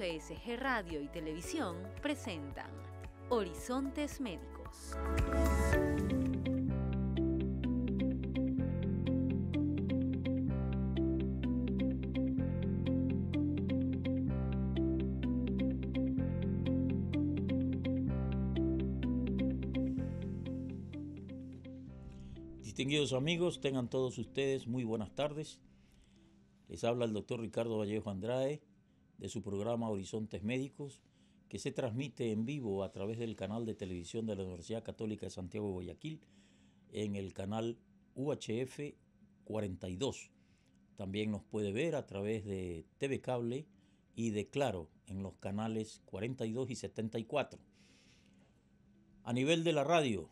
CSG Radio y Televisión presentan Horizontes Médicos. Distinguidos amigos, tengan todos ustedes muy buenas tardes. Les habla el doctor Ricardo Vallejo Andrade de su programa Horizontes Médicos, que se transmite en vivo a través del canal de televisión de la Universidad Católica de Santiago de Guayaquil, en el canal UHF 42. También nos puede ver a través de TV Cable y de Claro en los canales 42 y 74. A nivel de la radio,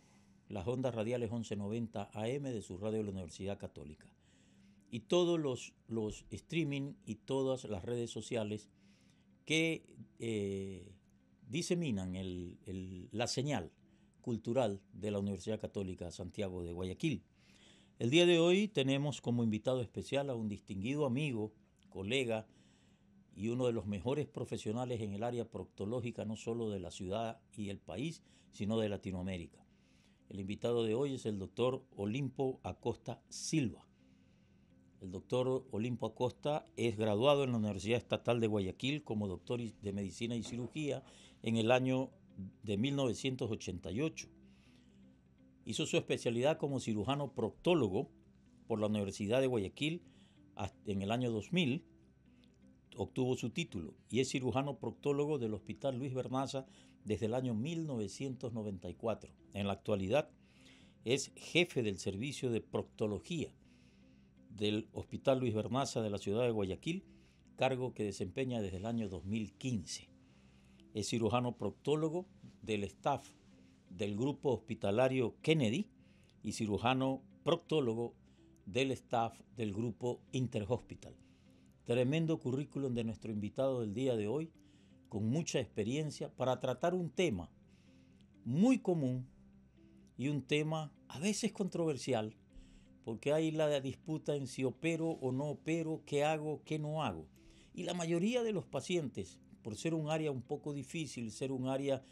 las ondas radiales 1190 AM de su radio de la Universidad Católica. Y todos los, los streaming y todas las redes sociales que eh, diseminan la señal cultural de la Universidad Católica Santiago de Guayaquil. El día de hoy tenemos como invitado especial a un distinguido amigo, colega y uno de los mejores profesionales en el área proctológica no solo de la ciudad y el país, sino de Latinoamérica. El invitado de hoy es el doctor Olimpo Acosta Silva. El doctor Olimpo Acosta es graduado en la Universidad Estatal de Guayaquil como doctor de Medicina y Cirugía en el año de 1988. Hizo su especialidad como cirujano proctólogo por la Universidad de Guayaquil en el año 2000 obtuvo su título y es cirujano proctólogo del Hospital Luis Bernaza desde el año 1994. En la actualidad es jefe del servicio de proctología del Hospital Luis Bernaza de la ciudad de Guayaquil, cargo que desempeña desde el año 2015. Es cirujano proctólogo del staff del grupo hospitalario Kennedy y cirujano proctólogo del staff del grupo Interhospital. Tremendo currículum de nuestro invitado del día de hoy, con mucha experiencia, para tratar un tema muy común y un tema a veces controversial, porque hay la disputa en si opero o no opero, qué hago, qué no hago. Y la mayoría de los pacientes, por ser un área un poco difícil, ser un área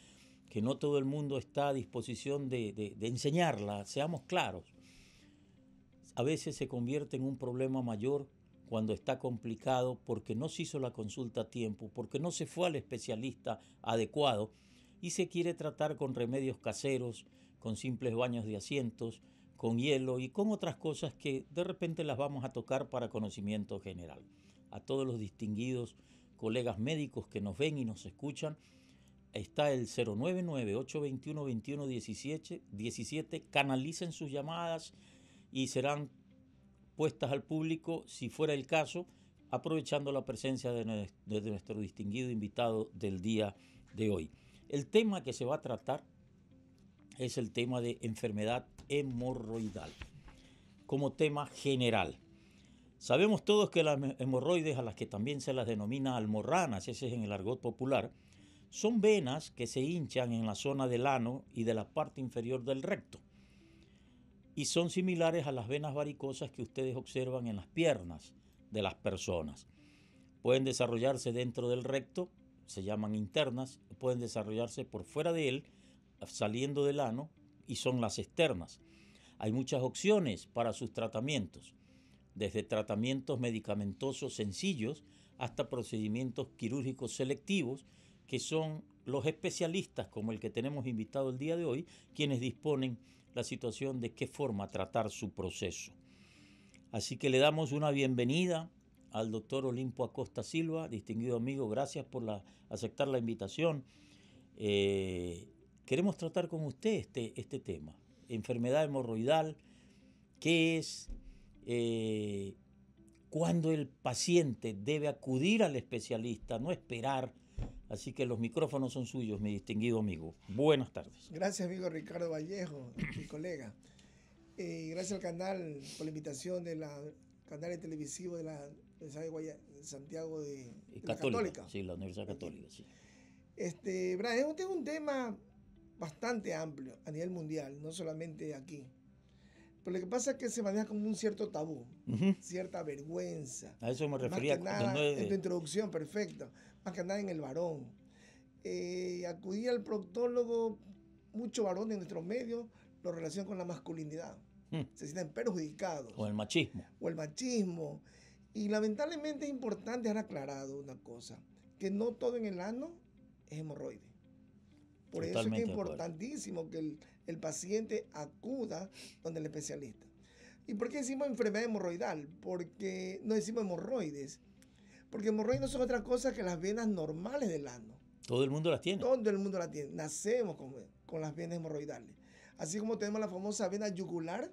que no todo el mundo está a disposición de, enseñarla, seamos claros, a veces se convierte en un problema mayor cuando está complicado porque no se hizo la consulta a tiempo, porque no se fue al especialista adecuado y se quiere tratar con remedios caseros, con simples baños de asientos, con hielo y con otras cosas que de repente las vamos a tocar para conocimiento general. A todos los distinguidos colegas médicos que nos ven y nos escuchan, está el 099-821-2117. Canalicen sus llamadas y serán puestas al público, si fuera el caso, aprovechando la presencia de nuestro distinguido invitado del día de hoy. El tema que se va a tratar es el tema de enfermedad hemorroidal como tema general. Sabemos todos que las hemorroides, a las que también se las denomina almorranas, ese es en el argot popular, son venas que se hinchan en la zona del ano y de la parte inferior del recto. Y son similares a las venas varicosas que ustedes observan en las piernas de las personas. Pueden desarrollarse dentro del recto, se llaman internas, pueden desarrollarse por fuera de él saliendo del ano y son las externas. Hay muchas opciones para sus tratamientos, desde tratamientos medicamentosos sencillos hasta procedimientos quirúrgicos selectivos, que son los especialistas como el que tenemos invitado el día de hoy, quienes disponen la situación de qué forma tratar su proceso. Así que le damos una bienvenida al doctor Olimpo Acosta Silva, distinguido amigo, gracias por la, aceptar la invitación. Eh, Queremos tratar con usted este, este tema, enfermedad hemorroidal, qué es, cuando eh, cuándo el paciente debe acudir al especialista, no esperar. Así que los micrófonos son suyos, mi distinguido amigo. Buenas tardes. Gracias, amigo Ricardo Vallejo, mi colega. Eh, gracias al canal por la invitación de del canal televisivo de la Universidad de Santiago de, Católica, la Católica. Sí, la Universidad Católica, sí. Este, Brian, tengo un tema bastante amplio a nivel mundial, no solamente aquí. Pero lo que pasa es que se maneja como un cierto tabú, cierta vergüenza. A eso me refería. Más que nada, En tu introducción, perfecto. Más que nada en el varón. Eh, acudí al proctólogo, muchos varones en nuestros medios, lo relacionan con la masculinidad. Mm. Se sienten perjudicados. O el machismo. O el machismo. Y lamentablemente es importante haber aclarado una cosa, que no todo en el ano es hemorroide. Por eso es importantísimo que el, paciente acuda donde el especialista. ¿Y por qué decimos enfermedad hemorroidal? Porque no decimos hemorroides. Porque hemorroides no son otra cosa que las venas normales del ano. Todo el mundo las tiene. Todo el mundo las tiene. Nacemos con, con las venas hemorroidales. Así como tenemos la famosa vena yugular,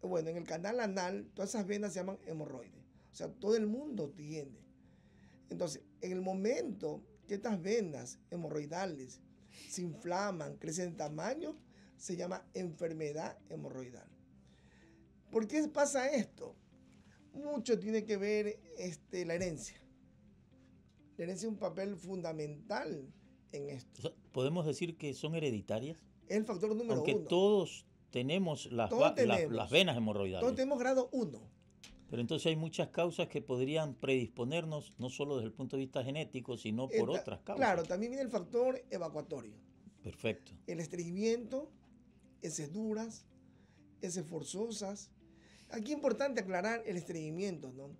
bueno, en el canal anal, todas esas venas se llaman hemorroides. O sea, todo el mundo tiene. Entonces, en el momento que estas venas hemorroidales se inflaman, crecen en tamaño, se llama enfermedad hemorroidal. ¿Por qué pasa esto? Mucho tiene que ver este, la herencia. La herencia es un papel fundamental en esto. ¿Podemos decir que son hereditarias? Es el factor número uno. Porque todos tenemos las, las venas hemorroidales. Todos tenemos grado 1. Pero entonces hay muchas causas que podrían predisponernos, no solo desde el punto de vista genético, sino eh, por otras causas. Claro, también viene el factor evacuatorio. Perfecto. El estreñimiento, esas duras, esas forzosas. Aquí es importante aclarar el estreñimiento, ¿no?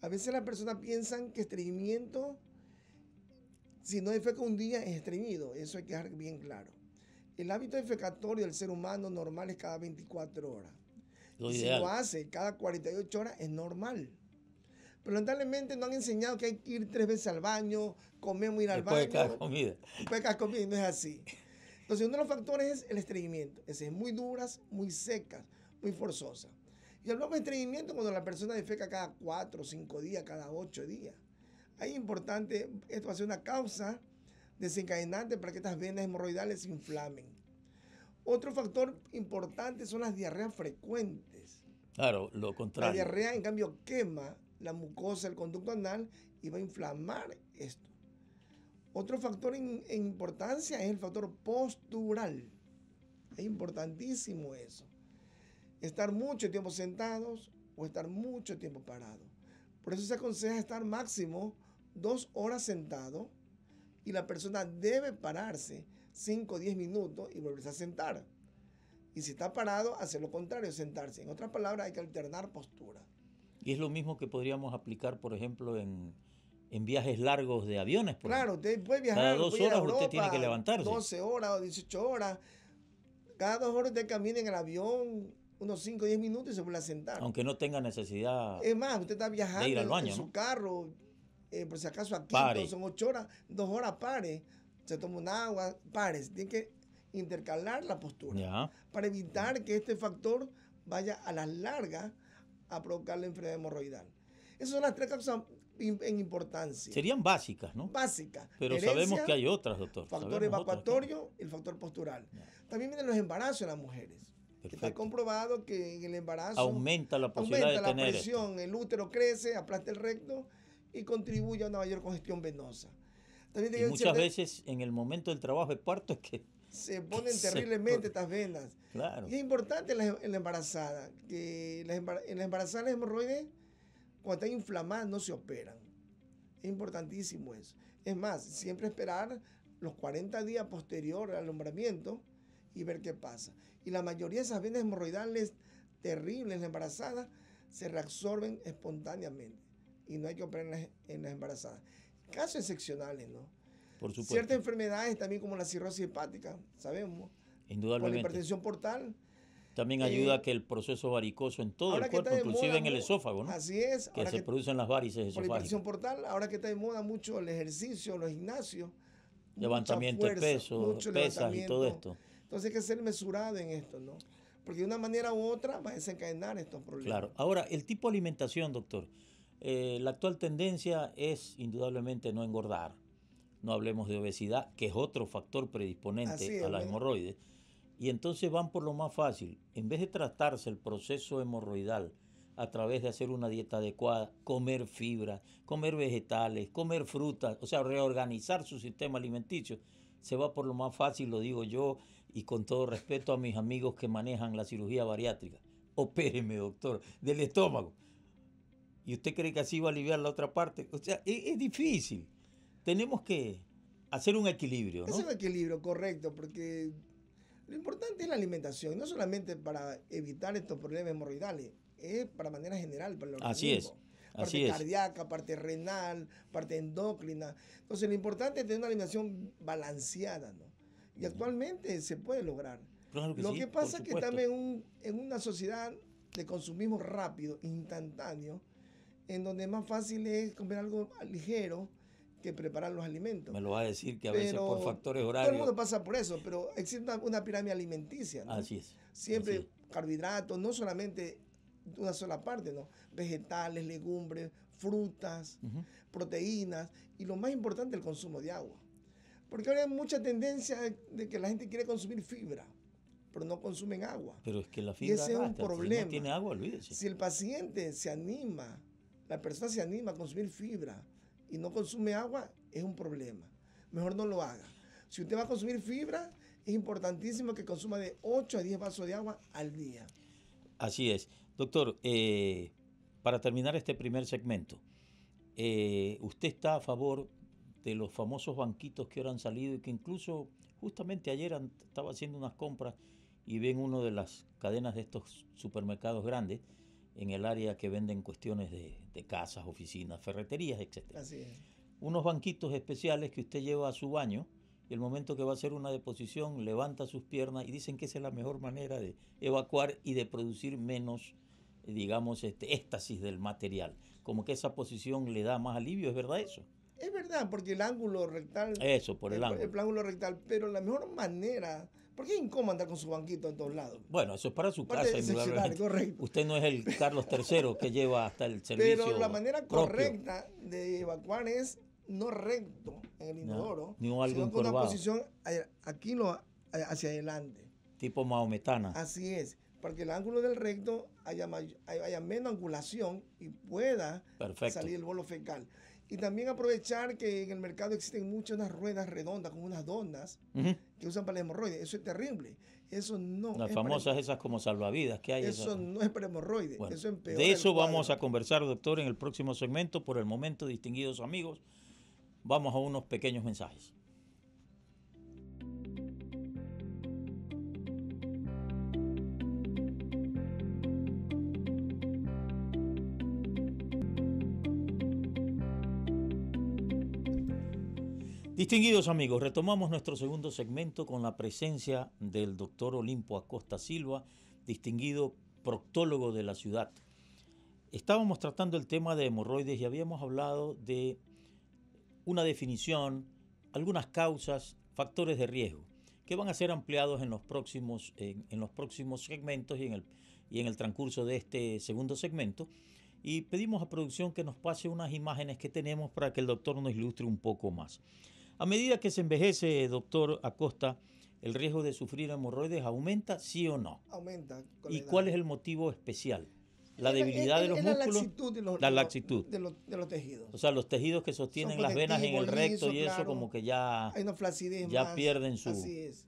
A veces las personas piensan que estreñimiento, si no defeca un día, es estreñido. Eso hay que dejar bien claro. El hábito defecatorio del ser humano normal es cada 24 horas. Lo si lo hace cada 48 horas es normal. Pero lamentablemente no han enseñado que hay que ir tres veces al baño, comer, ir al baño. Después de cada comida. Después de comida, no es así. Entonces, uno de los factores es el estreñimiento. Es muy duras, muy secas, muy forzosas. Y hablamos de estreñimiento cuando la persona defeca cada cuatro, cinco días, cada ocho días. Ahí importante, esto va a ser una causa desencadenante para que estas venas hemorroidales se inflamen. Otro factor importante son las diarreas frecuentes. Claro, lo contrario. La diarrea, en cambio, quema la mucosa, el conducto anal y va a inflamar esto. Otro factor en, importancia es el factor postural. Es importantísimo eso. Estar mucho tiempo sentados o estar mucho tiempo parado. Por eso se aconseja estar máximo dos horas sentado y la persona debe pararse 5 o 10 minutos y volverse a sentar. Y si está parado, hace lo contrario, sentarse. En otras palabras, hay que alternar postura Y es lo mismo que podríamos aplicar, por ejemplo, en, en viajes largos de aviones. claro, usted puede viajar. Cada dos horas usted tiene que levantarse. 12 horas o 18 horas. Cada dos horas usted camina en el avión unos 5 o 10 minutos y se vuelve a sentar. Aunque no tenga necesidad. Es más, usted está viajando en, su carro. Eh, por si acaso aquí son 8 horas, 2 horas pare se toma un agua, pares, tiene que intercalar la postura para evitar que este factor vaya a las larga a provocar la enfermedad hemorroidal. Esas son las tres causas en importancia. Serían básicas, ¿no? Básicas. Pero sabemos que hay otras, doctor. Factor evacuatorio y el factor postural. También vienen los embarazos en las mujeres. Está comprobado que en el embarazo aumenta la posibilidad de tener presión, el útero crece, aplasta el recto y contribuye a una mayor congestión venosa muchas ¿eh? veces en el momento del trabajo de parto es que... Se ponen terriblemente estas venas. es importante en la, embarazada, que en las embarazadas las hemorroides, cuando están inflamadas, no se operan. Es importantísimo eso. Es más, siempre esperar los 40 días posterior al alumbramiento y ver qué pasa. Y la mayoría de esas venas hemorroidales terribles en la embarazada se reabsorben espontáneamente y no hay que operar en en las embarazadas casos excepcionales, ¿no? Por supuesto. Ciertas enfermedades también como la cirrosis hepática, sabemos. Indudablemente. la hipertensión portal. También eh, ayuda a que el proceso varicoso en todo el cuerpo, inclusive en el esófago, ¿no? Así es. Que se producen las varices esofágicas. la hipertensión portal, ahora que está de moda mucho el ejercicio, los gimnasios. Levantamiento de peso, pesas y todo esto. Entonces hay que ser mesurado en esto, ¿no? Porque de una manera u otra va a desencadenar estos problemas. Claro. Ahora, el tipo de alimentación, doctor. Eh, la actual tendencia es indudablemente no engordar. No hablemos de obesidad, que es otro factor predisponente a las hemorroides. Y entonces van por lo más fácil. En vez de tratarse el proceso hemorroidal a través de hacer una dieta adecuada, comer fibra, comer vegetales, comer frutas, o sea, reorganizar su sistema alimenticio, se va por lo más fácil, lo digo yo, y con todo respeto a mis amigos que manejan la cirugía bariátrica. Opéreme, doctor, del estómago y usted cree que así va a aliviar la otra parte. O sea, e-, es, difícil. Tenemos que hacer un equilibrio. Hacer un equilibrio, correcto, porque lo importante es la alimentación, no solamente para evitar estos problemas hemorroidales, es para manera general, para el Así es. Así parte cardíaca, parte renal, parte endocrina. Entonces, lo importante es tener una alimentación balanceada, ¿no? Y actualmente se puede lograr. lo que pasa es que también en, en una sociedad de consumimos rápido, instantáneo, en donde es más fácil es comer algo ligero que preparar los alimentos. Me lo va a decir que a veces por factores horarios. Todo el mundo pasa por eso, pero existe una, pirámide alimenticia. Así es. Siempre carbohidratos, no solamente una sola parte, ¿no? Vegetales, legumbres, frutas, proteínas y lo más importante, el consumo de agua. Porque ahora hay mucha tendencia de que la gente quiere consumir fibra, pero no consumen agua. Pero es que la fibra es un problema. no tiene agua, olvídese. Si el paciente se anima la persona se anima a consumir fibra y no consume agua, es un problema. Mejor no lo haga. Si usted va a consumir fibra, es importantísimo que consuma de 8 a 10 vasos de agua al día. Así es. Doctor, eh, para terminar este primer segmento, eh, ¿usted está a favor de los famosos banquitos que ahora han salido y que incluso justamente ayer estaba haciendo unas compras y ven uno de las cadenas de estos supermercados grandes? en el área que venden cuestiones de, casas, oficinas, ferreterías, etc. Así es. Unos banquitos especiales que usted lleva a su baño y el momento que va a hacer una deposición levanta sus piernas y dicen que esa es la mejor manera de evacuar y de producir menos, digamos, este, éxtasis del material. Como que esa posición le da más alivio, ¿es verdad eso? Es verdad, porque el ángulo rectal... Eso, por el, el ángulo. El ángulo rectal, pero la mejor manera ¿Por qué es incómodo andar con su banquito en todos lados? Bueno, eso es para su casa, Correcto. Usted no es el Carlos III que lleva hasta el servicio. Pero la manera correcta de evacuar es no recto en el inodoro, sino con una posición aquí lo, hacia adelante. Tipo maometana. Así es, para que el ángulo del recto haya, haya menos angulación y pueda salir el bolo fecal. Y también aprovechar que en el mercado existen muchas unas ruedas redondas como unas donas que usan para la hemorroides. Eso es terrible. Eso no. Las famosas esas como salvavidas que hay. Eso no es para hemorroides. de eso vamos a conversar, doctor, en el próximo segmento. Por el momento, distinguidos amigos, vamos a unos pequeños mensajes. Distinguidos amigos, retomamos nuestro segundo segmento con la presencia del doctor Olimpo Acosta Silva, distinguido proctólogo de la ciudad. Estábamos tratando el tema de hemorroides y habíamos hablado de una definición, algunas causas, factores de riesgo, que van a ser ampliados en los próximos, los próximos segmentos y en, el, y en el transcurso de este segundo segmento. Y pedimos a producción que nos pase unas imágenes que tenemos para que el doctor nos ilustre un poco más. A medida que se envejece, doctor Acosta, ¿el riesgo de sufrir hemorroides aumenta, sí o no? Aumenta. ¿Y cuál es el motivo especial? La debilidad de los músculos. La laxitud de los, De los, tejidos. O sea, los tejidos que sostienen las venas en el recto y eso como que ya, ya pierden su... Así es.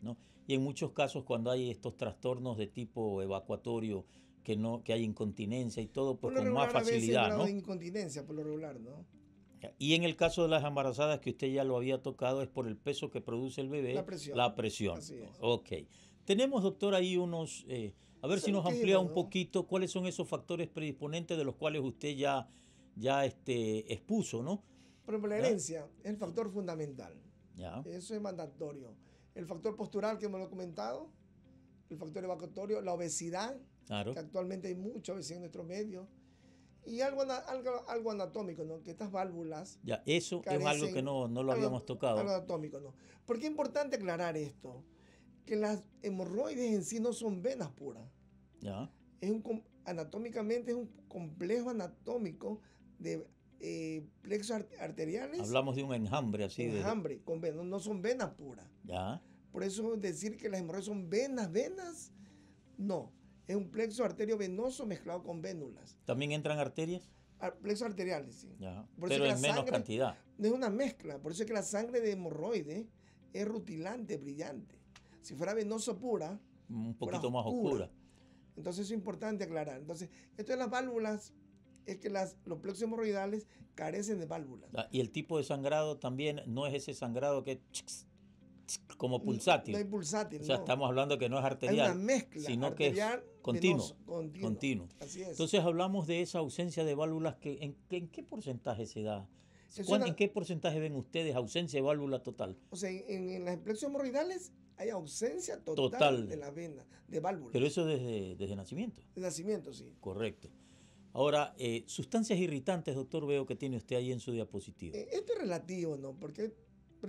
Y en muchos casos cuando hay estos trastornos de tipo evacuatorio, que no que hay incontinencia y todo pues con más facilidad, ¿no? hay incontinencia por lo regular, ¿no? Y en el caso de las embarazadas, que usted ya lo había tocado, es por el peso que produce el bebé. La presión. La presión. Ok. Tenemos, doctor, ahí unos... Eh, a ver si nos amplía un poquito cuáles son esos factores predisponentes de los cuales usted ya, ya este, expuso, ¿no? Por ejemplo, la herencia es el factor fundamental. Ya. Eso es mandatorio. El factor postural que hemos documentado, comentado, el factor evacuatorio, la obesidad, claro. que actualmente hay mucha obesidad en nuestro medio y algo, algo, algo anatómico, ¿no? Que estas válvulas. Ya, eso es algo que no, lo habíamos tocado. Algo anatómico, ¿no? Porque es importante aclarar esto: que las hemorroides en sí no son venas puras. Ya. Es un, anatómicamente es un complejo anatómico de eh, plexos arteriales. Hablamos de un enjambre así. Enjambre, con venas, no son venas puras. Ya. Por eso decir que las hemorroides son venas, venas, no es un plexo arterio venoso mezclado con vénulas. ¿También entran arterias? Ah, plexos arteriales, sí. pero en menos sangre, cantidad. Es una mezcla, por eso es que la sangre de hemorroides es rutilante, brillante. Si fuera venoso pura, un poquito más oscura. Entonces es importante aclarar. Entonces, esto de las válvulas es que las, los plexos hemorroidales carecen de válvulas. Ah, y el tipo de sangrado también no es ese sangrado que como pulsátil. No hay pulsátil. O sea, estamos hablando que no es arterial, Es una mezcla, sino que es continuo, continuo. Así es. Entonces hablamos de esa ausencia de válvulas que en, qué porcentaje se da. ¿En qué porcentaje ven ustedes ausencia de válvula total? O sea, en, las inflexiones hemorroidales hay ausencia total, de la vena, de válvula. Pero eso desde, desde nacimiento. de nacimiento, sí. Correcto. Ahora, eh, sustancias irritantes, doctor, veo que tiene usted ahí en su diapositiva. Eh, esto es relativo, ¿no? Porque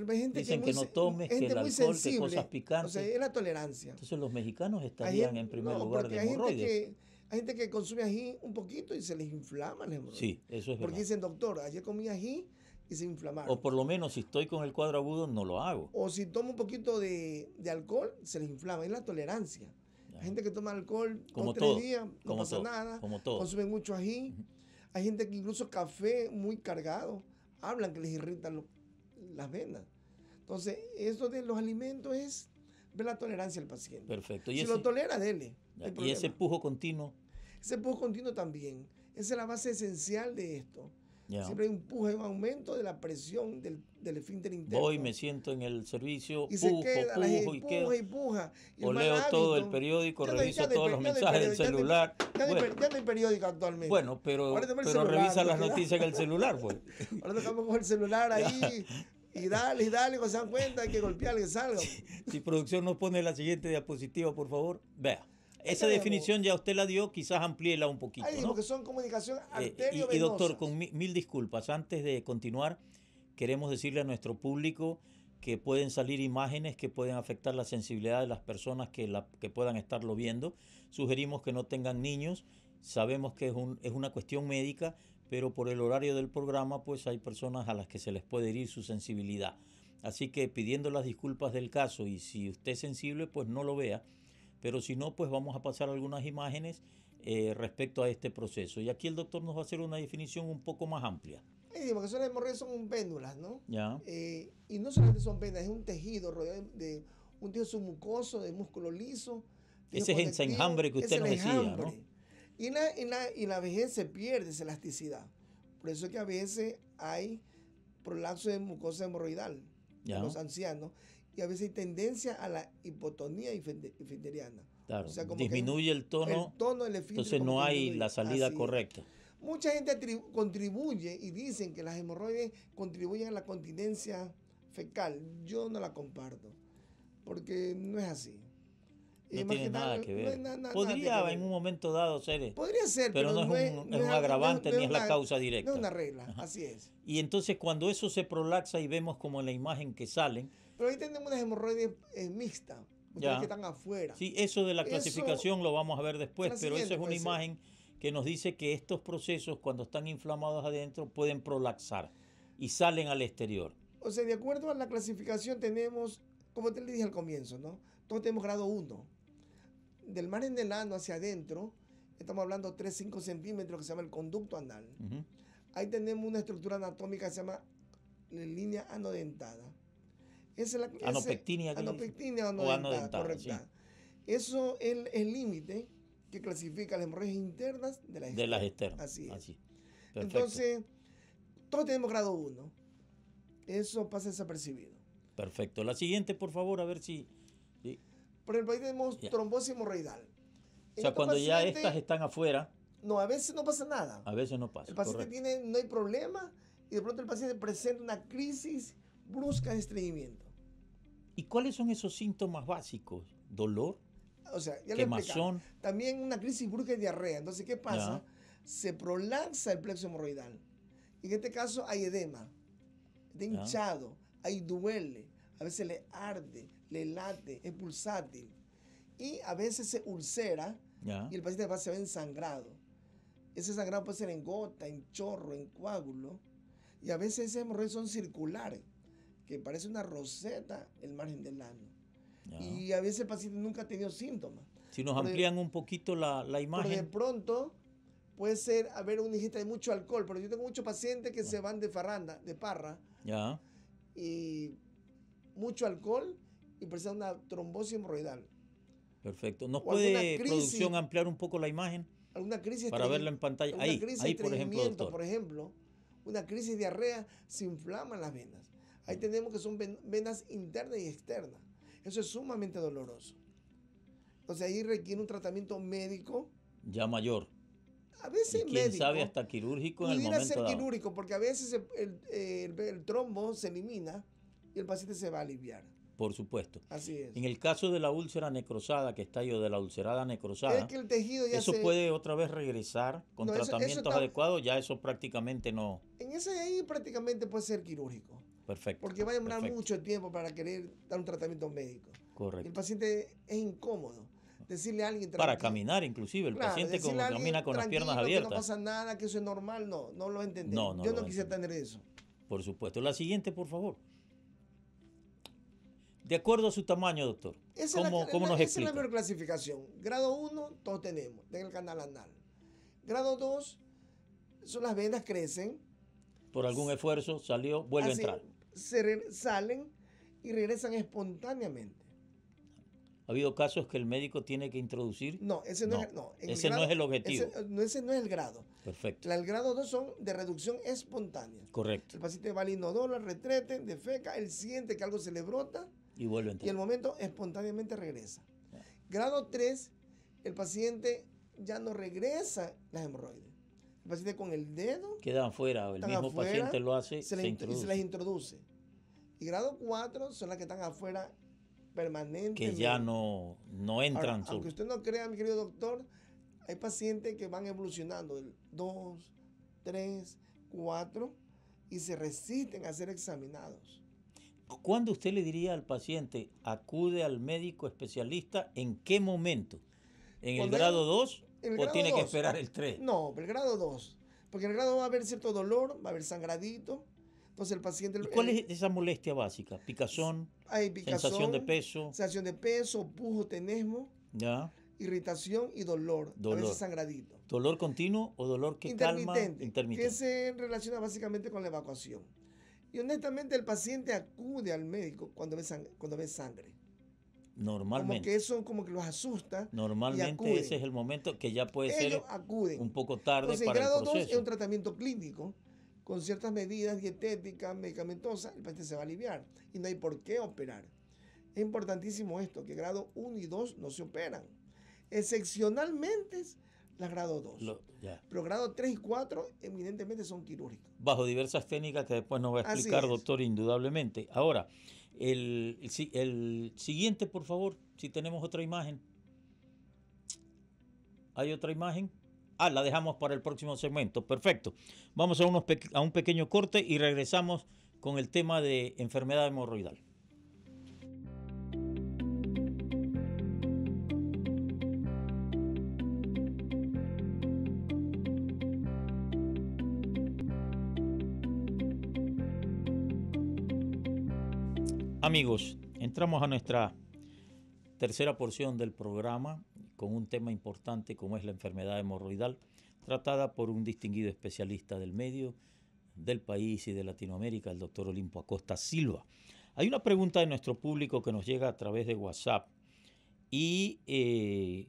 hay gente Dicen que, no tomes, que el alcohol, que cosas picantes. O es la tolerancia. Entonces los mexicanos estarían en primer lugar de hay hay gente que consume ají un poquito y se les inflama el hemorroides. Sí, eso es verdad. Porque dicen, doctor, ayer comí ají y se inflamaron. O por lo menos si estoy con el cuadro agudo, no lo hago. O si tomo un poquito de, alcohol, se les inflama. Es la tolerancia. Hay gente que toma alcohol como dos, todo, tres días, no pasa nada. Como Consumen mucho ají. Hay gente que incluso café muy cargado. Hablan que les irritan los las venas. Entonces, eso de los alimentos es ver la tolerancia del paciente. Perfecto. ¿Y si lo tolera, dele. y ese pujo continuo. Ese pujo continuo también. Esa es la base esencial de esto. Siempre hay un pujo, hay un aumento de la presión del, del esfínter interno. Voy, me siento en el servicio, y pujo, pujo, y quedo. o leo todo el periódico, reviso todos los mensajes del celular. Ya, bueno. periódico actualmente. Bueno, pero, pero revisa las noticias en el celular, pues. Ahora tocamos con el celular ahí, Y dale, y dale, que se dan cuenta, hay que golpearle que salga. Si, producción nos pone la siguiente diapositiva, por favor, vea. Esa definición ya usted la dio, quizás amplíela un poquito. Ahí, lo que son comunicación eh, arterio y, doctor, con mil, disculpas, antes de continuar, queremos decirle a nuestro público que pueden salir imágenes que pueden afectar la sensibilidad de las personas que, la, que puedan estarlo viendo. Sugerimos que no tengan niños. Sabemos que es, un, es una cuestión médica, pero por el horario del programa pues hay personas a las que se les puede herir su sensibilidad. Así que pidiendo las disculpas del caso y si usted es sensible pues no lo vea, pero si no pues vamos a pasar algunas imágenes eh, respecto a este proceso. Y aquí el doctor nos va a hacer una definición un poco más amplia. Sí, porque son las hemorroides son péndulas, ¿no? Ya. Eh, y no solamente son péndulas, es un tejido rodeado de un tejido submucoso, de músculo liso. Ese es el enjambre que usted nos decía, ¿no? Y la, y la, la vejez se pierde esa elasticidad. Por eso es que a veces hay prolapso de mucosa hemorroidal en los ancianos y a veces hay tendencia a la hipotonía infinteriana. disminuye el tono, entonces no hay la salida correcta. Mucha gente contribuye y dicen que las hemorroides contribuyen a la continencia fecal. Yo no la comparto, porque no es así no tiene nada que ver. podría en un momento dado ser. Podría ser, pero, no, es un, agravante ni es la causa directa. No es una regla, así es. Y entonces cuando eso se prolaxa y vemos como en la imagen que salen. Pero ahí tenemos unas hemorroides eh, mixtas, muchas que están afuera. Sí, eso de la clasificación lo vamos a ver después, pero eso es una imagen que nos dice que estos procesos cuando están inflamados adentro pueden prolaxar y salen al exterior. O sea, de acuerdo a la clasificación tenemos, como te le dije al comienzo, ¿no? Todos tenemos grado 1 del en del ano hacia adentro, estamos hablando 3-5 centímetros que se llama el conducto anal. Ahí tenemos una estructura anatómica que se llama la línea anodentada. Esa es la anodentada, correcta. Eso es el límite que clasifica las hemorragias internas de las, externas. Así Así. Entonces, todos tenemos grado 1. Eso pasa desapercibido. Perfecto. La siguiente, por favor, a ver si por ejemplo, ahí tenemos trombosis hemorroidal. O sea, cuando ya estas están afuera. No, a veces no pasa nada. A veces no pasa. El paciente tiene, no hay problema y de pronto el paciente presenta una crisis brusca de estreñimiento. ¿Y cuáles son esos síntomas básicos? ¿Dolor? O sea, ya quemazón. También una crisis brusca de diarrea. Entonces, ¿qué pasa? Se prolanza el plexo hemorroidal. En este caso hay edema, está hinchado, ahí duele, a veces le arde, le late, es pulsátil. Y a veces se ulcera y el paciente se ve ensangrado. Ese sangrado puede ser en gota, en chorro, en coágulo. Y a veces esas hemorroides son circulares, que parece una roseta el margen del ano. Y a veces el paciente nunca ha tenido síntomas. Si nos amplían un poquito la, la imagen. de pronto puede ser haber una ingesta de mucho alcohol, pero yo tengo muchos pacientes que se van de farranda, de parra. Ya. Y mucho alcohol presenta una trombosis hemorroidal. Perfecto. ¿Nos puede, producción, ampliar un poco la imagen? Alguna crisis para verla en pantalla. Ahí, ahí, por ejemplo, por ejemplo, una crisis diarrea se inflaman las venas. Ahí tenemos que son venas internas y externas. Eso es sumamente doloroso. Entonces ahí requiere un tratamiento médico. Ya mayor. A veces ¿Y quién médico, sabe hasta quirúrgico en el momento ser quirúrgico porque a veces el, el trombo se elimina y el paciente se va a aliviar. Por supuesto. Así es. En el caso de la úlcera necrosada que está yo, de la ulcerada necrosada, el tejido ya eso puede otra vez regresar con tratamientos adecuados, ya eso prácticamente no. En ese ahí prácticamente puede ser quirúrgico. Perfecto. Porque va a demorar mucho tiempo para querer dar un tratamiento médico. Correcto. El paciente es incómodo. Decirle a alguien Para caminar, inclusive, el paciente camina con las piernas abiertas. no pasa nada, que eso es normal, no, no lo entendí yo no quisiera tener eso. Por supuesto. La siguiente, por favor. De acuerdo a su tamaño, doctor. ¿Cómo, nos cómo esa es la mejor clasificación. Grado 1, todos tenemos, en el canal anal. Grado 2, son las venas crecen. Por algún esfuerzo salió, vuelve a entrar. Se salen y regresan espontáneamente. ¿Ha habido casos que el médico tiene que introducir? No, ese no, es, el objetivo. Ese no, ese no es el grado. Perfecto. el grado 2 son de reducción espontánea. Correcto. El paciente va al inodoro, retrete, defeca, él siente que algo se le brota y vuelve Y el momento espontáneamente regresa. Grado 3, el paciente ya no regresa las hemorroides. El paciente con el dedo. Quedan fuera, el mismo paciente lo hace y se las introduce. Y grado 4 son las que están afuera permanentes. Que ya no, no entran. aunque usted no crea, mi querido doctor, hay pacientes que van evolucionando, 2, 3, 4, y se resisten a ser examinados. ¿Cuándo usted le diría al paciente, acude al médico especialista? ¿En qué momento? ¿En el pues grado 2 o tiene que esperar el 3? No, el grado 2. Porque en el grado va a haber cierto dolor, va a haber sangradito. Entonces el paciente... ¿Cuál es esa molestia básica? ¿Picazón? Hay Sensación de peso. Sensación de peso, pujo, tenesmo. irritación y dolor, dolor, a veces sangradito. ¿Dolor continuo o dolor que calma? Intermitente. Que se relaciona básicamente con la evacuación. Y honestamente el paciente acude al médico cuando ve, cuando ve sangre. Normalmente. Como que eso como que los asusta. Normalmente ese es el momento que ya puede ser un poco tarde Entonces, para el grado 2 es un tratamiento clínico con ciertas medidas dietéticas, medicamentosas, el paciente se va a aliviar y no hay por qué operar. Es importantísimo esto, que grado 1 y 2 no se operan. Excepcionalmente la grado 2. Pero grado 3 y 4 evidentemente son quirúrgicos. Bajo diversas técnicas que después nos va a explicar, doctor, indudablemente. Ahora, el, el, siguiente, por favor, si tenemos otra imagen. ¿Hay otra imagen? Ah, la dejamos para el próximo segmento. Perfecto. Vamos a, unos, a un pequeño corte y regresamos con el tema de enfermedad hemorroidal. Amigos, entramos a nuestra tercera porción del programa con un tema importante como es la enfermedad hemorroidal, tratada por un distinguido especialista del medio, del país y de Latinoamérica, el doctor Olimpo Acosta Silva. Hay una pregunta de nuestro público que nos llega a través de WhatsApp y, eh,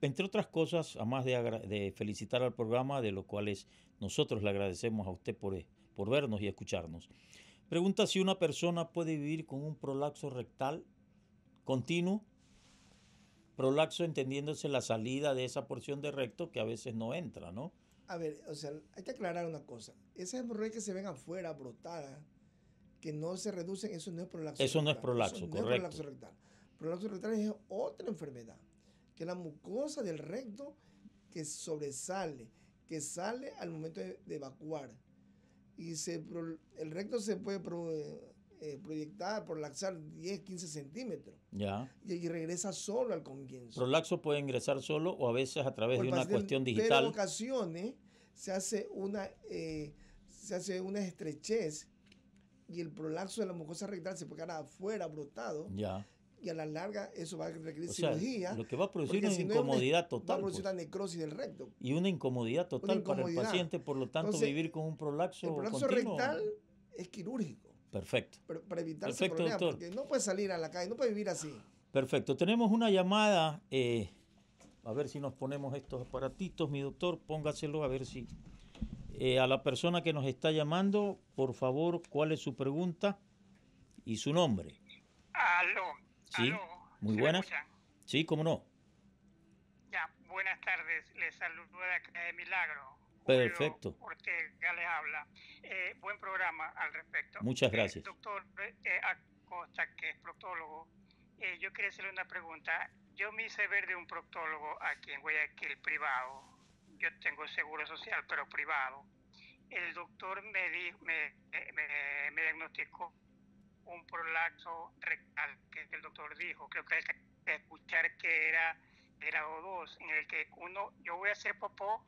entre otras cosas, además de, de, felicitar al programa, de lo cual nosotros le agradecemos a usted por, por vernos y escucharnos. Pregunta si una persona puede vivir con un prolaxo rectal continuo. Prolaxo, entendiéndose la salida de esa porción de recto que a veces no entra, ¿no? A ver, o sea, hay que aclarar una cosa. Esas hemorroides que se ven afuera, brotadas, que no se reducen, eso no es prolapso Eso no es prolapso, eso No es prolapso rectal. Prolaxo rectal es otra enfermedad, que es la mucosa del recto que sobresale, que sale al momento de evacuar y se el recto se puede eh, proyectar, prolaxar 10, 15 centímetros. Ya. Y, regresa solo al comienzo. Prolaxo puede ingresar solo o a veces a través de una cuestión digital. En ocasiones se hace una eh, se hace una estrechez y el prolaxo de la mucosa rectal se puede quedar afuera brotado. Ya y a la larga eso va a requerir cirugía. Lo que va a producir una incomodidad total. Va a producir pues. una necrosis del recto. Y una incomodidad total para el paciente, por lo tanto, vivir con un prolapso. El prolapso rectal es quirúrgico. Perfecto. Pero para evitar ese problema porque no puede salir a la calle, no puede vivir así. Perfecto. Tenemos una llamada. Eh, a ver si nos ponemos estos aparatitos, mi doctor, póngaselo a ver si. Eh, a la persona que nos está llamando, por favor, cuál es su pregunta y su nombre. Aló, Sí, muy buenas. Sí, cómo no. Ya, buenas tardes. Les saludo de Milagro. Perfecto. Porque ya les habla. Eh, buen programa al respecto. Muchas eh, gracias. doctor eh, Acosta, que es proctólogo, yo quería hacerle una pregunta. Yo me hice ver de un proctólogo aquí en Guayaquil privado. Yo tengo seguro social, pero privado. El doctor me, me, me, me diagnosticó un prolapso rectal, que el doctor dijo, creo que que escuchar que era grado 2, en el que uno, yo voy a hacer popó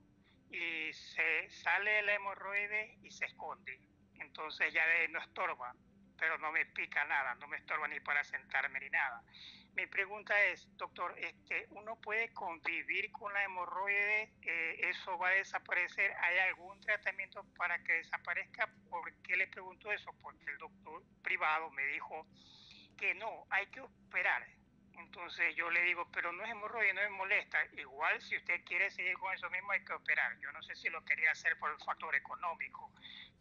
y se sale el hemorroide y se esconde. Entonces ya no estorba, pero no me pica nada, no me estorba ni para sentarme ni nada. Mi pregunta es, doctor, este, ¿uno puede convivir con la hemorroide? Eh, ¿Eso va a desaparecer? ¿Hay algún tratamiento para que desaparezca? ¿Por qué le pregunto eso? Porque el doctor privado me dijo que no, hay que operar. Entonces yo le digo, pero no es hemorroide, no es molesta. Igual si usted quiere seguir con eso mismo hay que operar. Yo no sé si lo quería hacer por el factor económico,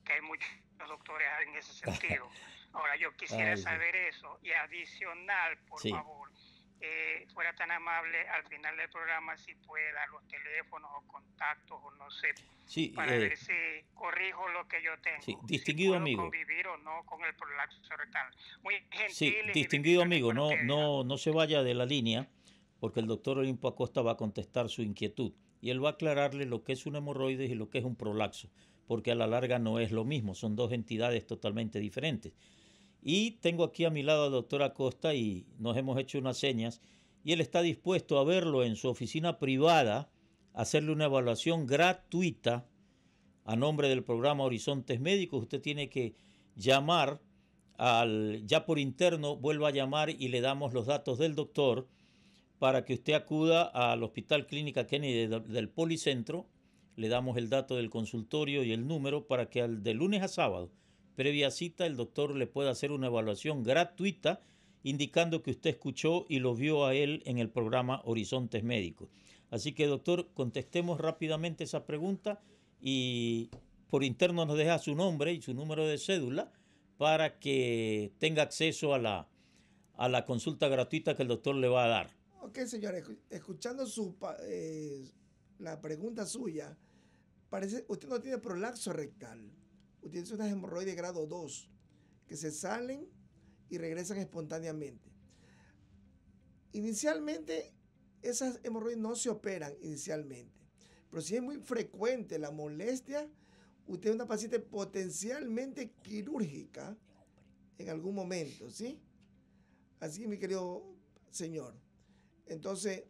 que hay muchos doctores en ese sentido. Ahora yo quisiera saber eso. Y adicional, por favor eh, fuera tan amable al final del programa si puede dar los teléfonos o contactos o no sé para eh, ver si corrijo lo que yo tengo distinguido amigo convivir o no con el muy sí, distinguido amigo no no ¿ah? no se vaya de la línea porque el doctor Olimpo Acosta va a contestar su inquietud y él va a aclararle lo que es un hemorroides y lo que es un prolapso porque a la larga no es lo mismo, son dos entidades totalmente diferentes. Y tengo aquí a mi lado al doctor Acosta y nos hemos hecho unas señas y él está dispuesto a verlo en su oficina privada, hacerle una evaluación gratuita a nombre del programa Horizontes Médicos. Usted tiene que llamar al, ya por interno, vuelva a llamar y le damos los datos del doctor para que usted acuda al Hospital Clínica Kennedy del Policentro. Le damos el dato del consultorio y el número para que al de lunes a sábado previa cita, el doctor le puede hacer una evaluación gratuita indicando que usted escuchó y lo vio a él en el programa Horizontes Médicos. Así que doctor, contestemos rápidamente esa pregunta y por interno nos deja su nombre y su número de cédula para que tenga acceso a la, a la consulta gratuita que el doctor le va a dar. Ok, señores, escuchando su, eh, la pregunta suya, parece usted no tiene prolapso rectal o tienes unas hemorroides grado 2 que se salen y regresan espontáneamente. Inicialmente, esas hemorroides no se operan inicialmente, pero si es muy frecuente la molestia, usted es una paciente potencialmente quirúrgica en algún momento, ¿sí? Así, mi querido señor. Entonces,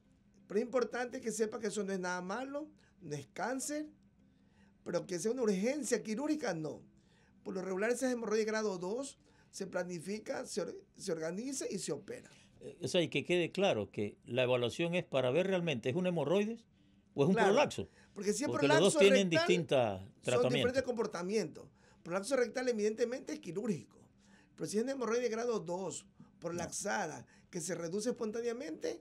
pero es importante que sepa que eso no es nada malo, no es cáncer, pero que sea una urgencia quirúrgica, no. Por lo regular, esas hemorroides grado 2 se planifica, se, organiza y se opera. Eh, o sea, y que quede claro que la evaluación es para ver realmente, ¿es un hemorroides o es un prolapso? Porque si prolapso los dos tienen distintas tratamientos. Son diferentes comportamientos. Prolapso rectal evidentemente es quirúrgico. Pero si es un hemorroide grado 2, prolaxada, que se reduce espontáneamente,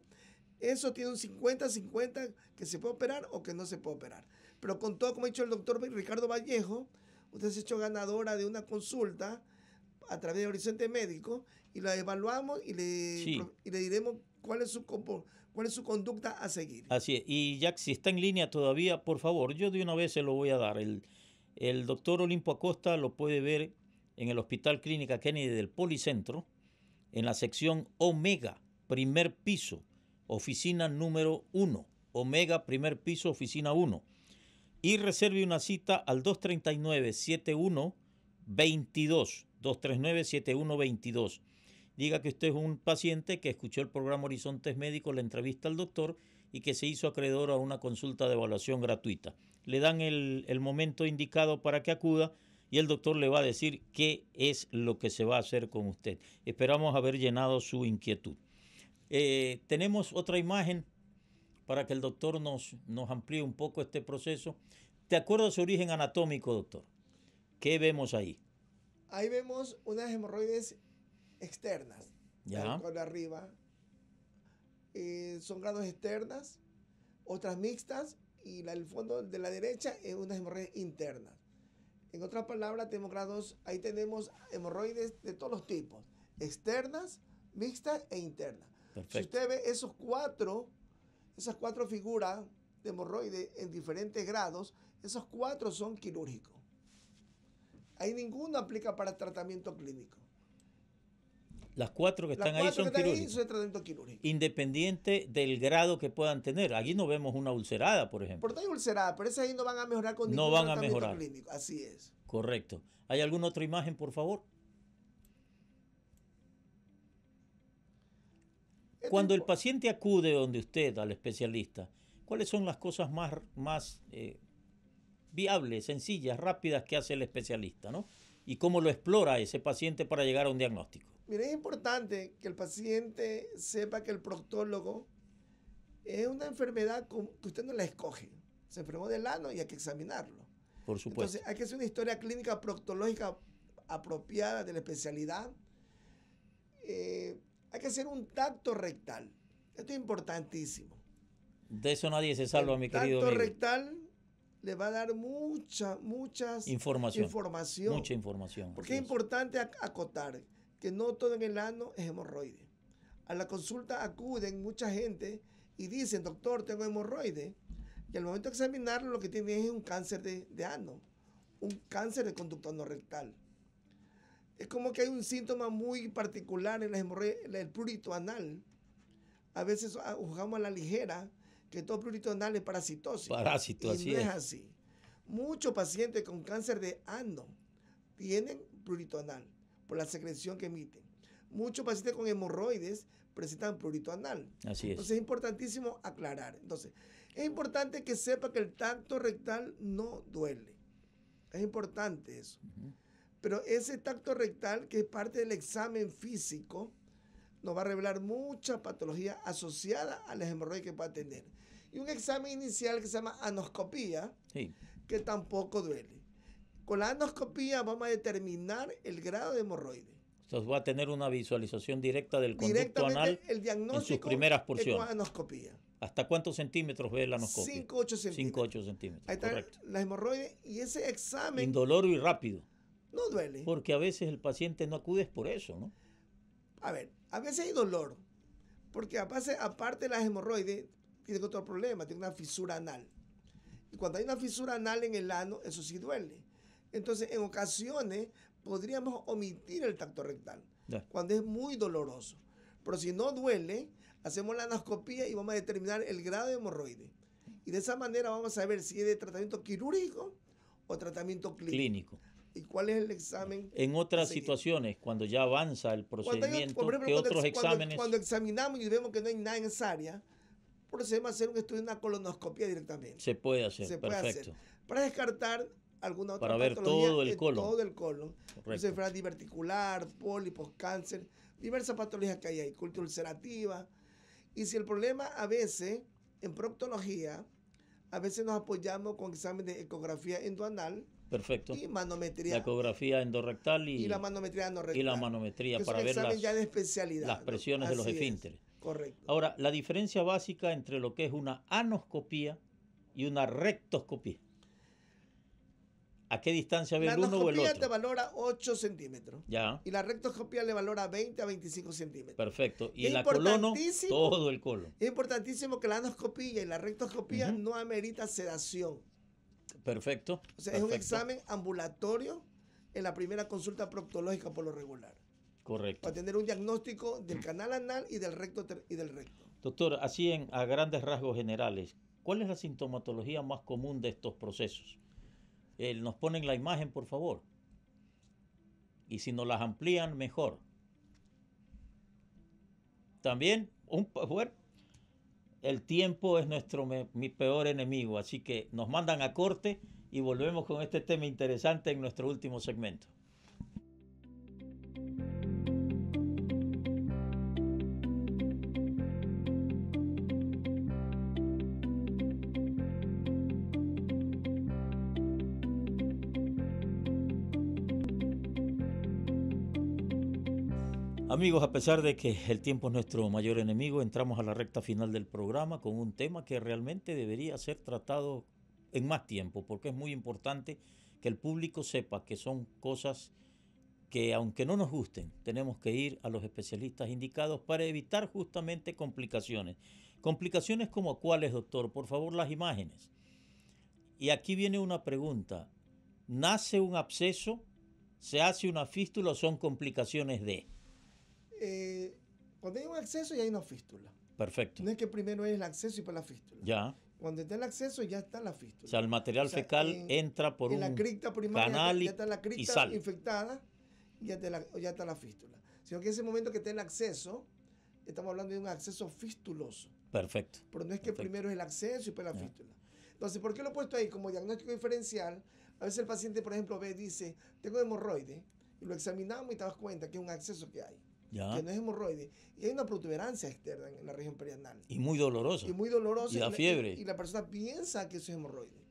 eso tiene un 50-50 que se puede operar o que no se puede operar. Pero con todo, como ha dicho el doctor Ricardo Vallejo, usted se ha hecho ganadora de una consulta a través de Horizonte Médico y la evaluamos y le, y le diremos cuál es, su, cuál es su conducta a seguir. Así es, y Jack, si está en línea todavía, por favor, yo de una vez se lo voy a dar. El, doctor Olimpo Acosta lo puede ver en el Hospital Clínica Kennedy del Policentro, en la sección Omega, primer piso, oficina número uno. Omega, primer piso, oficina uno y reserve una cita al 239-7122. 239 22. Diga que usted es un paciente que escuchó el programa Horizontes Médicos, la entrevista al doctor y que se hizo acreedor a una consulta de evaluación gratuita. Le dan el, momento indicado para que acuda y el doctor le va a decir qué es lo que se va a hacer con usted. Esperamos haber llenado su inquietud. Eh, tenemos otra imagen para que el doctor nos, nos amplíe un poco este proceso. ¿Te acuerdo a su origen anatómico, doctor, ¿qué vemos ahí? Ahí vemos unas hemorroides externas, ya. Por arriba. Eh, son grados externas, otras mixtas y la, el fondo de la derecha es unas hemorroides internas. En otras palabras, tenemos grados, ahí tenemos hemorroides de todos los tipos, externas, mixtas e internas. Si usted ve esos cuatro esas cuatro figuras de hemorroides en diferentes grados, esos cuatro son quirúrgicos. Ahí ninguno aplica para tratamiento clínico. Las cuatro que están ahí son Independiente del grado que puedan tener. Aquí no vemos una ulcerada, por ejemplo. Porque hay ulcerada, pero esas ahí no van a mejorar con no van a mejorar. Así es. Correcto. ¿Hay alguna otra imagen, por favor? Cuando el paciente acude donde usted, al especialista, ¿cuáles son las cosas más, más eh, viables, sencillas, rápidas que hace el especialista? ¿no? ¿Y cómo lo explora ese paciente para llegar a un diagnóstico? Mira, es importante que el paciente sepa que el proctólogo es una enfermedad que usted no la escoge. Se enfermó del ano y hay que examinarlo. Por supuesto. Entonces, hay que hacer una historia clínica proctológica apropiada de la especialidad. Eh, hay que hacer un tacto rectal. Esto es importantísimo. De eso nadie se salva, mi querido. Tacto rectal le va a dar mucha, muchas información. mucha información. Porque es, importante acotar que no todo en el ano es hemorroide. A la consulta acuden mucha gente y dicen, doctor, tengo hemorroide. Y al momento de examinarlo, lo que tiene es un cáncer de, de ano, un cáncer de conducto no rectal es como que hay un síntoma muy particular en el prurito anal. A veces ah, juzgamos a la ligera que todo prurito anal es parasitosis. Parásito, y no es. así. Muchos pacientes con cáncer de ano tienen prurito anal por la secreción que emiten. Muchos pacientes con hemorroides presentan prurito anal. Así es. Entonces es importantísimo aclarar. Entonces, es importante que sepa que el tacto rectal no duele. Es importante eso. Pero ese tacto rectal, que es parte del examen físico, nos va a revelar mucha patología asociada a las hemorroides que va a tener. Y un examen inicial que se llama anoscopía, que tampoco duele. Con la anoscopía vamos a determinar el grado de hemorroides Entonces va a tener una visualización directa del conducto anal el diagnóstico en sus primeras porciones. anoscopía. ¿Hasta cuántos centímetros ve la anoscopia? 5 8 centímetros. 5 8 centímetros. Ahí está correcto. la hemorroide y ese examen. dolor y rápido. No duele. Porque a veces el paciente no acude por eso, ¿no? A ver, a veces hay dolor. Porque aparte, aparte de las hemorroides, tiene otro problema, tiene una fisura anal. Y cuando hay una fisura anal en el ano, eso sí duele. Entonces, en ocasiones podríamos omitir el tacto rectal, cuando es muy doloroso. Pero si no duele, hacemos la anoscopía y vamos a determinar el grado de hemorroide. Y de esa manera vamos a saber si es de tratamiento quirúrgico o tratamiento clínico. clínico. ¿Y cuál es el examen? En otras situaciones, cuando ya avanza el procedimiento, ¿qué otros exámenes? Cuando, examinamos y vemos que no hay nada en esa área, procedemos a hacer un estudio, una colonoscopia directamente. Se puede hacer, perfecto. Para descartar alguna otra Para ver todo el colon. Todo el colon. diverticular, pólipos, cáncer, diversas patologías que hay ahí, cultura ulcerativa. Y si el problema a veces, en proctología, a veces nos apoyamos con exámenes de ecografía endoanal, Perfecto. Y manometría. La ecografía endorrectal y, la manometría Y la manometría para ver las, presiones de los esfínteres. Correcto. Ahora, la diferencia básica entre lo que es una anoscopía y una rectoscopía. ¿A qué distancia ve el uno o el otro? La te valora 8 centímetros. Ya. Y la rectoscopía le valora 20 a 25 centímetros. Perfecto. Y es la colono, todo el colon. Es importantísimo que la anoscopía y la rectoscopía no amerita sedación. Perfecto. O sea, es un examen ambulatorio en la primera consulta proctológica por lo regular. Correcto. Para tener un diagnóstico del canal anal y del recto y del recto. Doctor, así en a grandes rasgos generales, ¿cuál es la sintomatología más común de estos procesos? Eh, nos ponen la imagen, por favor. Y si nos las amplían, mejor. También, un, bueno, el tiempo es nuestro mi peor enemigo, así que nos mandan a corte y volvemos con este tema interesante en nuestro último segmento. Amigos, a pesar de que el tiempo es nuestro mayor enemigo, entramos a la recta final del programa con un tema que realmente debería ser tratado en más tiempo, porque es muy importante que el público sepa que son cosas que aunque no nos gusten, tenemos que ir a los especialistas indicados para evitar justamente complicaciones. Complicaciones como cuáles, doctor, por favor, las imágenes. Y aquí viene una pregunta. ¿Nace un absceso? ¿Se hace una fístula o son complicaciones de? Eh, cuando hay un acceso ya hay una fístula. Perfecto. No es que primero es el acceso y para la fístula. Ya. Cuando está el acceso ya está la fístula. O sea, el material fecal entra por en un la cripta primaria, canal y, ya está la cripta infectada, ya está la, ya está la fístula. Sino que en ese momento que está el acceso, estamos hablando de un acceso fistuloso. Perfecto. Pero no es que primero es el acceso y para la fístula. Entonces, ¿por qué lo he puesto ahí como diagnóstico diferencial? A veces el paciente, por ejemplo, ve dice, tengo hemorroides y lo examinamos y te das cuenta que es un acceso que hay que no es hemorroide, y hay una protuberancia externa en la región perianal. Y muy dolorosa. Y muy dolorosa. Y la fiebre. Y, la persona piensa que eso es hemorroide.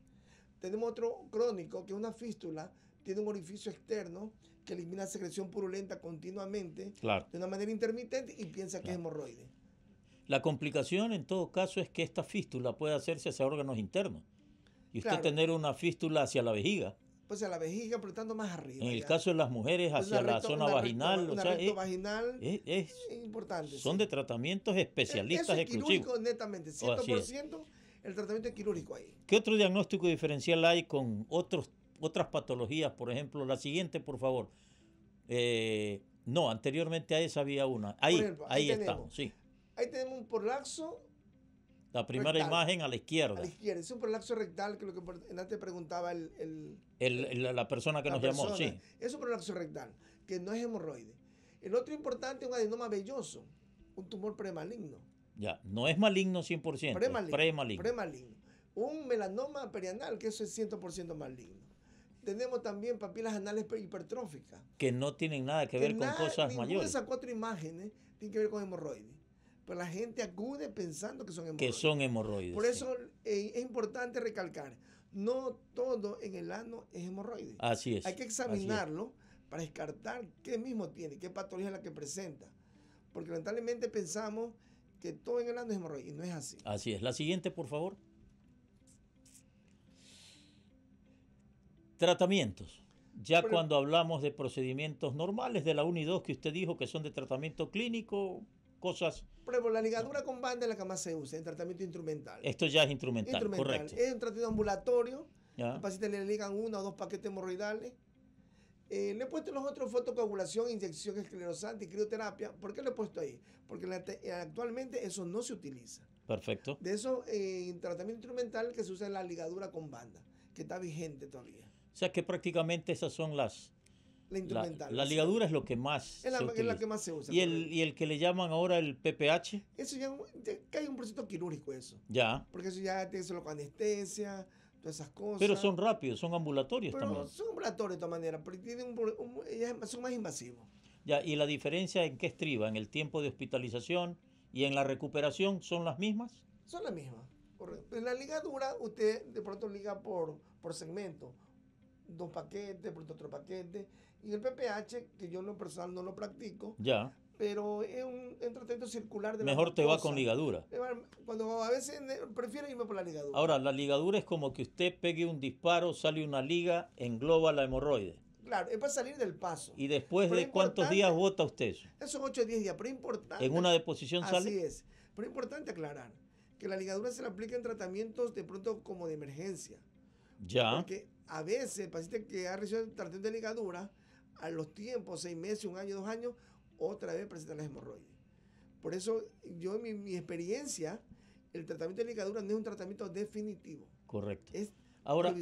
Tenemos otro crónico, que es una fístula, tiene un orificio externo que elimina secreción purulenta continuamente de una manera intermitente y piensa que es hemorroide. La complicación en todo caso es que esta fístula puede hacerse hacia órganos internos. Y usted tener una fístula hacia la vejiga pues a la vejiga, pero estando más arriba. En el caso de las mujeres, pues, hacia la zona vaginal. o sea, es, vaginal es, importante. Son de tratamientos especialistas es Quirúrgico, netamente, 100% el tratamiento es quirúrgico ahí. ¿Qué otro diagnóstico diferencial hay con otros, otras patologías? Por ejemplo, la siguiente, por favor. Eh, no, anteriormente a esa había una. Ahí, ahí, estamos, sí. Ahí tenemos un porlaxo. La primera imagen a la izquierda. A la izquierda, es un prolapso rectal, que lo que antes preguntaba el, la persona que nos llamó. Sí. Es un prolapso rectal, que no es hemorroide. El otro importante es un adenoma velloso, un tumor premaligno. Ya, no es maligno 100%. Premaligno. Premaligno. Un melanoma perianal, que eso es 100% maligno tenemos también papilas anales hipertróficas. Que no tienen nada que, ver con cosas mayores. Esas cuatro imágenes tienen que ver con hemorroides pero pues la gente acude pensando que son hemorroides. Que son hemorroides. Por eso eh, es importante recalcar, no todo en el ano es hemorroide. Así es. Hay que examinarlo para descartar qué mismo tiene, qué patología es la que presenta. Porque lamentablemente pensamos que todo en el ano es hemorroide y no es así. Así es. La siguiente, por favor. Tratamientos. Ya cuando hablamos de procedimientos normales de la 1 y 2 que usted dijo que son de tratamiento clínico, cosas. Por la ligadura con banda es la que más se usa en tratamiento instrumental. Esto ya es instrumental, correcto. Es un tratamiento ambulatorio. Al paciente le ligan uno o dos paquetes hemorroidales. Eh, le he puesto los otros fotocoagulación, inyección esclerosante y crioterapia. ¿Por qué lo he puesto ahí? Porque eh, actualmente eso no se utiliza. Perfecto. De eso, eh, en tratamiento instrumental que se usa la ligadura con banda, que está vigente todavía. O sea que prácticamente esas son las, la ligadura es lo que más se que más se usa. ¿Y el, que le llaman ahora el PPH? Eso ya, cae hay un proceso quirúrgico eso. Ya. Porque eso ya tiene solo con anestesia, todas esas cosas. Pero son rápidos, son ambulatorios pero también. Son ambulatorios de todas maneras, pero tienen un, son más invasivos. Ya, ¿y la diferencia en qué estriba? ¿En el tiempo de hospitalización y en la recuperación son las mismas? Son las mismas. En la ligadura usted de pronto liga por, por segmento dos paquetes, por otro paquete. Y el PPH, que yo en lo personal no lo practico. Ya. Pero es un, tratamiento circular de Mejor te va con ligadura. Cuando a veces prefiero irme por la ligadura. Ahora, la ligadura es como que usted pegue un disparo, sale una liga, engloba la hemorroide. Claro, es para salir del paso. ¿Y después de cuántos días vota usted eso? Esos 8 o 10 días, pero importante. ¿En una deposición sale? Así es. Pero importante aclarar que la ligadura se la aplica en tratamientos de pronto como de emergencia. Ya. Porque a veces el paciente que ha recibido tratamiento de ligadura, a los tiempos, seis meses, un año, dos años, otra vez presenta las hemorroides. Por eso, yo en mi, experiencia, el tratamiento de ligadura no es un tratamiento definitivo. Correcto. Es Ahora,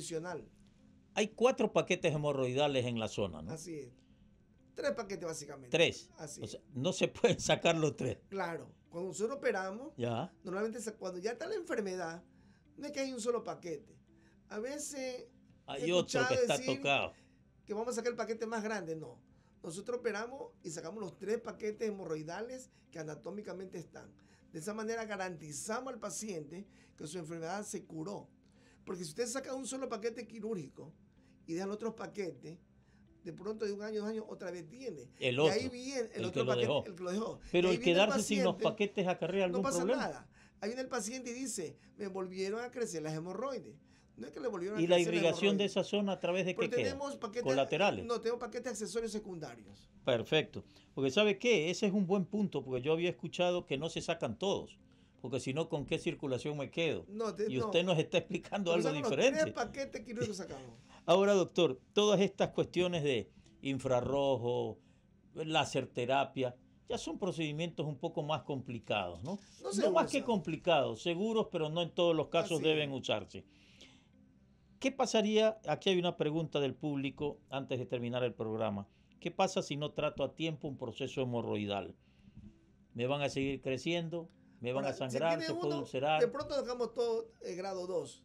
Hay cuatro paquetes hemorroidales en la zona, ¿no? Así es. Tres paquetes, básicamente. Tres. Así o no se pueden sacar los tres. Claro. Cuando nosotros operamos, ya. normalmente cuando ya está la enfermedad, no es que hay un solo paquete. A veces hay que está tocado. Que vamos a sacar el paquete más grande, no. Nosotros operamos y sacamos los tres paquetes hemorroidales que anatómicamente están. De esa manera garantizamos al paciente que su enfermedad se curó. Porque si usted saca un solo paquete quirúrgico y dejan otros paquetes, de pronto de un año, dos años, otra vez tiene. El otro, y ahí viene el, otro paquete, Pero el quedarse sin los paquetes acarrea algún problema. No pasa nada. Ahí viene el paciente y dice, me volvieron a crecer las hemorroides y la irrigación de esa zona a través de colaterales. No, tenemos paquetes accesorios secundarios. Perfecto. Porque ¿sabe qué? Ese es un buen punto, porque yo había escuchado que no se sacan todos. Porque si no, ¿con qué circulación me quedo? y usted nos está explicando algo diferente. Ahora, doctor, todas estas cuestiones de infrarrojo, láser terapia, ya son procedimientos un poco más complicados, ¿no? No, más que complicados, seguros, pero no en todos los casos deben usarse. ¿Qué pasaría? Aquí hay una pregunta del público antes de terminar el programa. ¿Qué pasa si no trato a tiempo un proceso hemorroidal? ¿Me van a seguir creciendo? ¿Me van a sangrar? ¿Se puede ulcerar? De pronto dejamos todo el eh, grado 2.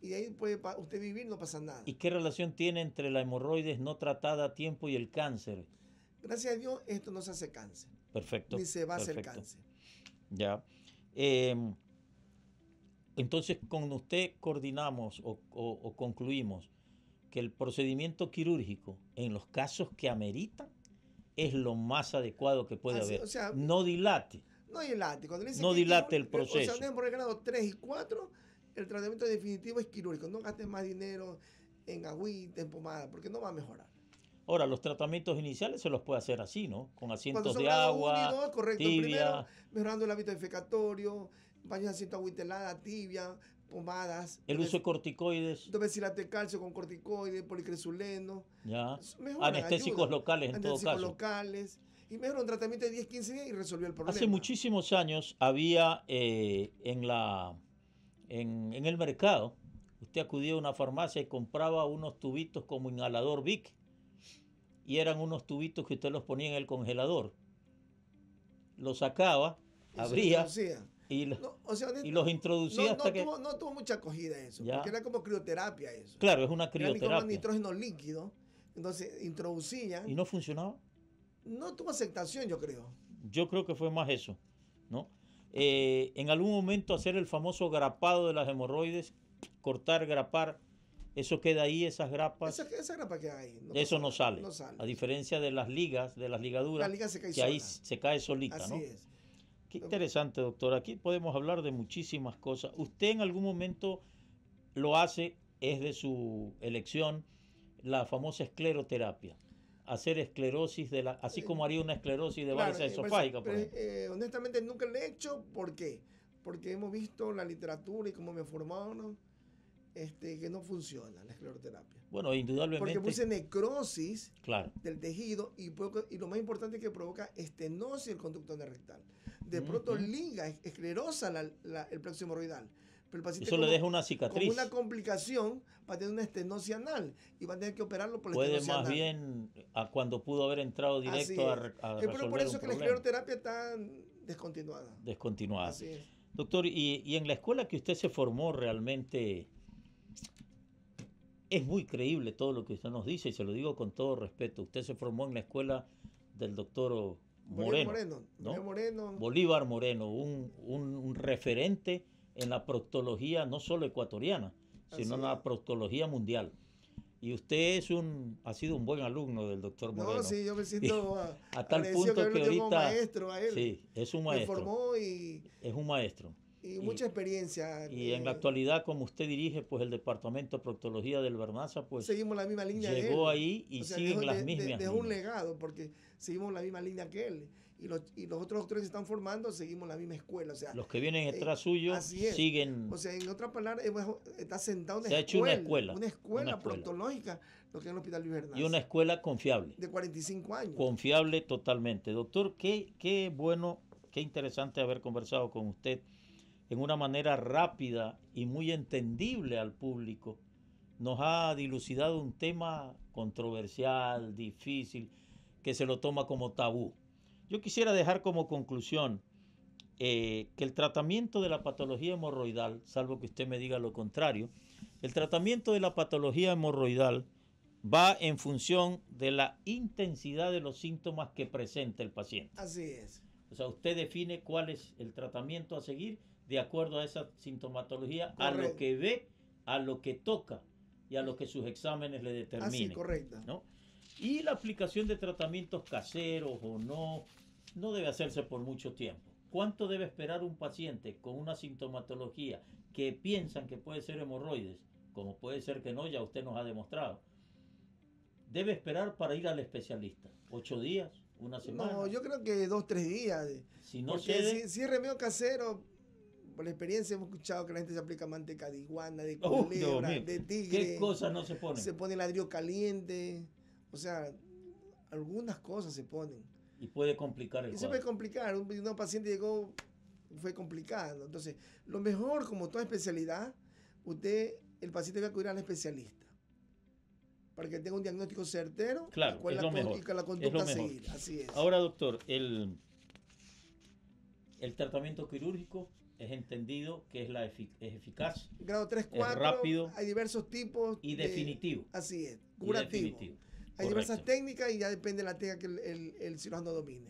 Y ahí puede usted vivir, no pasa nada. ¿Y qué relación tiene entre la hemorroides no tratada a tiempo y el cáncer? Gracias a Dios, esto no se hace cáncer. Perfecto. Ni se va a hacer cáncer. Ya. Em, entonces, con usted coordinamos o, concluimos que el procedimiento quirúrgico, en los casos que ameritan, es lo más adecuado que puede ah, haber. no dilate. No dilate. Cuando dice que no dilate el proceso. O sea, por el 3 y 4, el tratamiento definitivo es quirúrgico. No gastes más dinero en agüita, en pomada, porque no va a mejorar. Ahora, los tratamientos iniciales se los puede hacer así, ¿no? Con asientos de agua, correcto, mejorando el hábito defecatorio, bañancito aguitelada, tibia, pomadas. El uso de corticoides. de calcio con corticoides, policresuleno. Ya. Anestésicos locales en todo caso. locales. Y mejor un tratamiento de 10, 15 días y resolvió el problema. Hace muchísimos años había eh, en, la, en, en, el mercado, usted acudía a una farmacia y compraba unos tubitos como inhalador Vic. Y eran unos tubitos que usted los ponía en el congelador. los sacaba, abría, y, los introducía hasta que... no tuvo mucha acogida eso, porque era como crioterapia eso. Claro, es una crioterapia. nitrógeno líquido, entonces introducían... ¿Y no funcionaba? No tuvo aceptación, yo creo. Yo creo que fue más eso, ¿no? Eh, en algún momento hacer el famoso grapado de las hemorroides, cortar, grapar, eso queda ahí, esas grapas. queda ahí. eso no, sale. A diferencia de las ligas, de las ligaduras, que ahí se cae solita, Así Es. Qué interesante, doctor. Aquí podemos hablar de muchísimas cosas. Usted en algún momento lo hace, es de su elección, la famosa escleroterapia. Hacer esclerosis, de la, así eh, como haría una esclerosis de base eh, pues, esofágica. Eh, honestamente nunca lo he hecho. ¿Por qué? Porque hemos visto la literatura y cómo me formaron este, que no funciona la escleroterapia. Bueno, indudablemente. Porque puse necrosis del tejido y, y, lo más importante es que provoca estenosis del conducto rectal. De pronto liga, esclerosa el plexo hemorroidal. Pero el paciente Eso le deja una cicatriz. una complicación va a tener una estenosis anal y va a tener que operarlo por la Puede más bien a cuando pudo haber entrado directo a, por eso que la escleroterapia está descontinuada. Descontinuada. Doctor, y en la escuela que usted se formó realmente es muy creíble todo lo que usted nos dice y se lo digo con todo respeto. Usted se formó en la escuela del doctor Moreno. Moreno. Bolívar Moreno, un, referente en la proctología no solo ecuatoriana, sino en la proctología mundial. Y usted es un, ha sido un buen alumno del doctor Moreno. No, sí, yo me siento a, tal punto que, maestro él. Sí, es un maestro. formó y es un maestro y, mucha experiencia. Y en eh, la actualidad, como usted dirige, pues el Departamento de Proctología del Bernaza, pues... Seguimos la misma línea Llegó ahí y siguen las mismas. un legado, porque seguimos la misma línea que él. Y los, otros doctores que están formando, seguimos la misma escuela. O sea, los que vienen eh, detrás suyos siguen... O sea, en otras palabras, está sentado una Se Ha hecho una escuela. Una escuela, proctológica, lo que es el Hospital de Y una escuela confiable. De 45 años. Confiable totalmente. Doctor, qué, qué bueno, qué interesante haber conversado con usted en una manera rápida y muy entendible al público, nos ha dilucidado un tema controversial, difícil, que se lo toma como tabú. Yo quisiera dejar como conclusión eh, que el tratamiento de la patología hemorroidal, salvo que usted me diga lo contrario, el tratamiento de la patología hemorroidal va en función de la intensidad de los síntomas que presenta el paciente. Así es. O sea, usted define cuál es el tratamiento a seguir de acuerdo a esa sintomatología, a lo que ve, a lo que toca y a lo que sus exámenes le determinen. correcta. ¿no? Y la aplicación de tratamientos caseros o no, no debe hacerse por mucho tiempo. ¿Cuánto debe esperar un paciente con una sintomatología que piensan que puede ser hemorroides, como puede ser que no, ya usted nos ha demostrado? Debe esperar para ir al especialista. ¿Ocho días? ¿Una semana? No, yo creo que dos, tres días. Si no Porque si, si, es remedio casero, por la experiencia hemos escuchado que la gente se aplica manteca de iguana, de culebra, de tigre. ¿Qué cosas no se ponen? Se pone ladrillo caliente. O sea, algunas cosas se ponen. Y puede complicar el Y se puede complicar. Un, paciente llegó, fue complicado. Entonces, lo mejor, como toda especialidad, usted, el paciente debe a acudir al especialista. Para que tenga un diagnóstico certero claro, es la, lo conducta Así es. Ahora, doctor, el el tratamiento quirúrgico es entendido que es la es eficaz. Grado 3, rápido. Hay diversos tipos. Y definitivo. Así es, curativo. Hay diversas técnicas y ya depende de la técnica que el, el cirujano domine.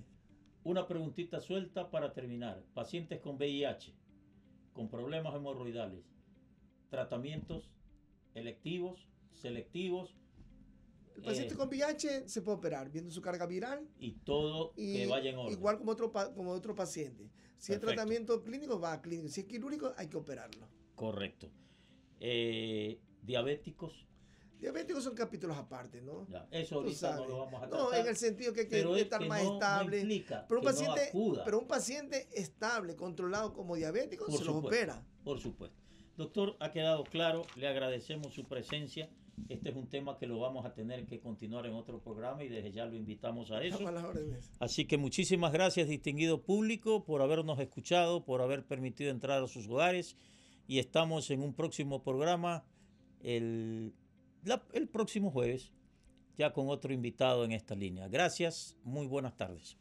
Una preguntita suelta para terminar. Pacientes con VIH, con problemas hemorroidales, tratamientos electivos, selectivos el paciente eh. con VIH se puede operar viendo su carga viral. Y todo vaya en orden. Igual como otro, como otro paciente. Si el es tratamiento clínico, va a clínico. Si es quirúrgico, hay que operarlo. Correcto. Eh, diabéticos. Diabéticos son capítulos aparte, ¿no? eso ahorita no lo vamos a tratar. No, en el sentido que hay que estar más estable. pero, un paciente, estable, controlado como diabético, se los opera. Por supuesto. Doctor, ha quedado claro, le agradecemos su presencia. Este es un tema que lo vamos a tener que continuar en otro programa y desde ya lo invitamos a eso. Así que muchísimas gracias, distinguido público, por habernos escuchado, por haber permitido entrar a sus hogares. Y estamos en un próximo programa el, próximo jueves, ya con otro invitado en esta línea. Gracias, muy buenas tardes.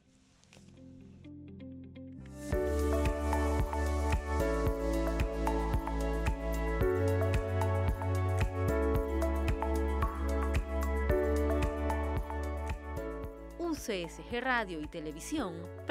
CSG Radio y Televisión